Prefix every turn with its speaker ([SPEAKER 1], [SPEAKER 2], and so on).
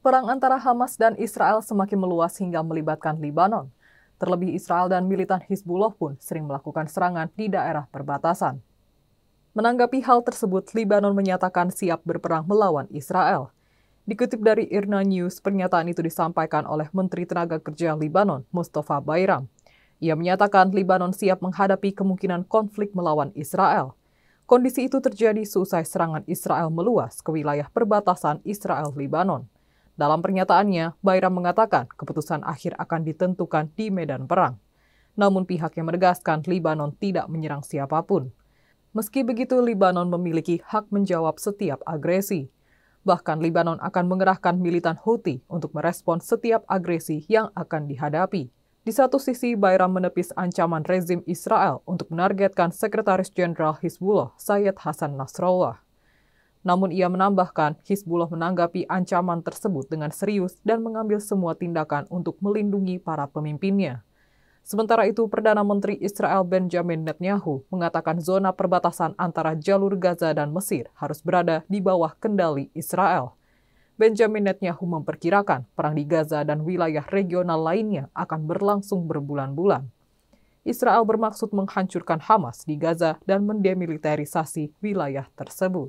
[SPEAKER 1] perang antara Hamas dan Israel semakin meluas hingga melibatkan Lebanon. Terlebih Israel dan militan Hizbullah pun sering melakukan serangan di daerah perbatasan. Menanggapi hal tersebut, Lebanon menyatakan siap berperang melawan Israel. Dikutip dari Irna News, pernyataan itu disampaikan oleh Menteri Tenaga Kerja Lebanon Mustafa Bayram. Ia menyatakan Lebanon siap menghadapi kemungkinan konflik melawan Israel. Kondisi itu terjadi seusai serangan Israel meluas ke wilayah perbatasan Israel-Libanon. Dalam pernyataannya, Bayram mengatakan keputusan akhir akan ditentukan di medan perang. Namun pihak yang menegaskan Libanon tidak menyerang siapapun. Meski begitu, Libanon memiliki hak menjawab setiap agresi. Bahkan Libanon akan mengerahkan militan Houthi untuk merespon setiap agresi yang akan dihadapi. Di satu sisi, Bayram menepis ancaman rezim Israel untuk menargetkan Sekretaris Jenderal Hizbullah Sayyid Hasan Nasrallah. Namun ia menambahkan, Hizbullah menanggapi ancaman tersebut dengan serius dan mengambil semua tindakan untuk melindungi para pemimpinnya. Sementara itu, Perdana Menteri Israel Benjamin Netanyahu mengatakan zona perbatasan antara jalur Gaza dan Mesir harus berada di bawah kendali Israel. Benjamin Netanyahu memperkirakan perang di Gaza dan wilayah regional lainnya akan berlangsung berbulan-bulan. Israel bermaksud menghancurkan Hamas di Gaza dan mendemilitarisasi wilayah tersebut.